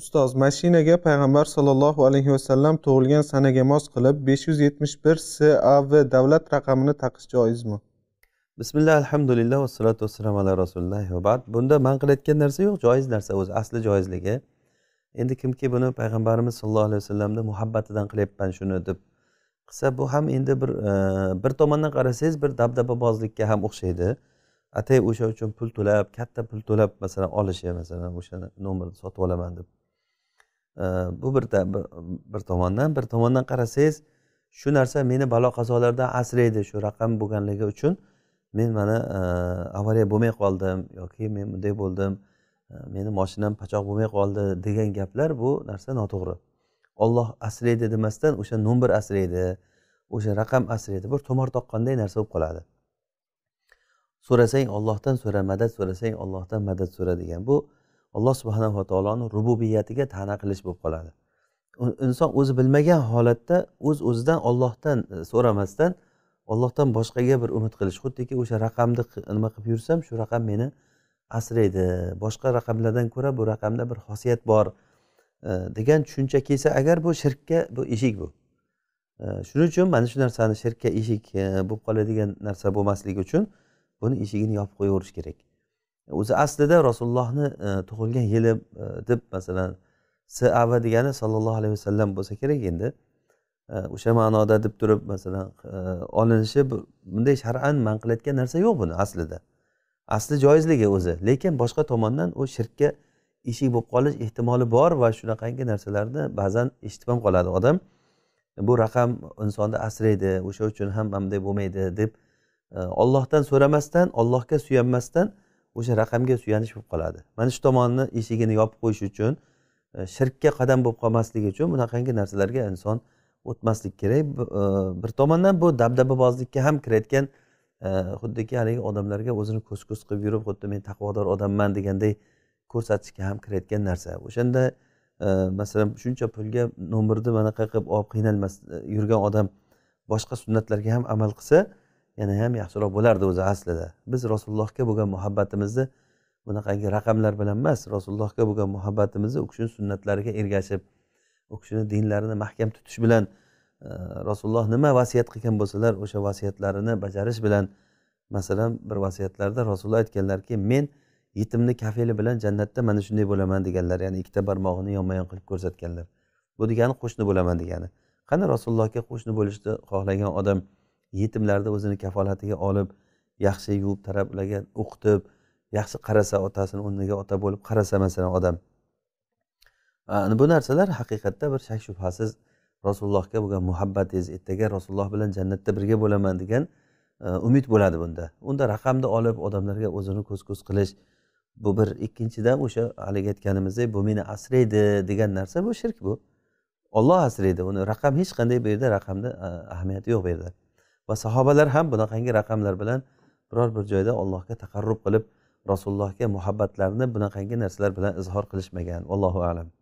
ustoz mashinaga payg'ambar sollallohu alayhi vasallam tug'ilgan sanaga mos qilib besh yuz yetmish bir sav davlat raqamini taqish joizmi bismillah alhamdulillah vassalotu vassalam ala rasulillah va bunda man qilayotgan narsa yo'q joiz narsa o'zi asli joizligi endi kimki buni payg'ambarimiz sollallohu alayhi vasallamni muhabbatidan qilyapman shuni deb qilsa bu ham endi bir e, bir tomondan qarasangiz bir dabdababozlikka ham o'xshaydi atay o'sha uchun pul to'lab katta pul to'lab masalan olishi masalan o'sha nomerni sotib olaman deb bu bir bir tomondan bir tomondan qarasangiz shu narsa meni balo qazolardan asraydi shu raqam bo'lganligi uchun men mana e, avariya bo'lmay qoldim yoki men bunday bo'ldim e, meni moshinam pachoq bo'lmay qoldi degan gaplar bu narsa noto'g'ri olloh asraydi demasdan o'sha nomer asraydi o'sha raqam asraydi bir tomor toqqanday narsa bo'lib qoladi so'rasang ollohdan so'ra madad so'rasang ollohdan madad so'ra degan bu alloh subhanava taoloni rububiyatiga tana qilish bo'lib qoladi inson o'zi bilmagan holatda o'z uz o'zidan ollohdan e, so'ramasdan ollohdan boshqaga bir umid qilish xuddiki o'sha raqamni nima qilib yursam shu raqam meni asraydi boshqa raqamlardan ko'ra bu raqamda bir xosiyat bor e, degan tushuncha kelsa agar bu shirkka bu eshik bu e, shuning uchun mana shu narsani shirkka eshik bo'lib qoladigan narsa bo'lmasligi uchun buni eshigini yopib qo'yaverish kerak o'zi aslida rasulullohni e, tug'ilgan yili e, deb masalan sav degani sollallohu alayhi vasallam bo'lsa kerak endi e, o'sha ma'noda deb turib masalan olinishi bunday shar'an man qilayotgan narsa yo'q buni aslida asli joizligi o'zi lekin boshqa tomondan u shirkka eshik bo'lib qolish ehtimoli bor va shunaqangi narsalarni ba'zan eshitib ham qoladi odam bu raqam insonni asraydi o'sha uchun ham bunday bo'lmaydi deb ollohdan so'ramasdan ollohga suyanmasdan o'sha raqamga suyanish bo'lib qoladi mana shu tomonni eshigini yopib qo'yish uchun e, shirkka qadam bo'lib qolmasligi uchun bunaqangi narsalarga inson o'tmaslik kerak e, bir tomondan bu dabdababozlikka ham kirayotgan e, xuddiki haligi odamlarga o'zini ko'z ko'z qilib yurib xuddi men taqvodor odamman deganday ko'rsatishga ham kirayotgan narsa o'shanda masalan shuncha pulga nomerni manaqa qilib olib qiynalmas yurgan odam boshqa sunnatlarga ham amal qilsa yana ham yaxshiroq bo'lardi o'zi aslida biz rasulullohga bo'lgan muhabbatimizni bunaqangi raqamlar bilan emas rasulullohga bo'lgan muhabbatimizni u kishini sunnatlariga ergashib u kishini dinlarini mahkam tutish bilan e, rasululloh nima vasiyat qilgan bo'lsalar o'sha vasiyatlarini bajarish bilan masalan bir vasiyatlarda rasululloh aytganlarki men yetimni kafeli bilan jannatda mana shunday bo'laman deganlar ya'ni ikkita barmog'ini yonma yon qilib ko'rsatganlar bu degani qo'shni bo'laman degani qani rasulullohga qo'shni bo'lishni xohlagan odam yetimlarni o'zini kafolatiga olib yaxshi yuvib tarab ularga o'qitib yaxshi qarasa otasini o'rniga ota bo'lib qarasa masalan odam bu narsalar haqiqatda bir shak shubhasiz rasulullohga bo'lgan muhabbatingiz ertaga rasululloh bilan jannatda birga bo'laman degan e, umid bo'ladi bunda unda raqamni olib odamlarga o'zini ko'z ko'z qilish bu bir ikkinchidan o'sha haligi aytganimizdek bu meni asraydi degan narsa bu shirk bu olloh asraydi uni raqam hech qanday bu yerda raqamni ahamiyati yo'q bu yerda va sahobalar ham bunaqangi raqamlar bilan biror bir joyda allohga taqarrub qilib rasulullohga muhabbatlarini bunaqangi narsalar bilan izhor qilishmagan allohu alam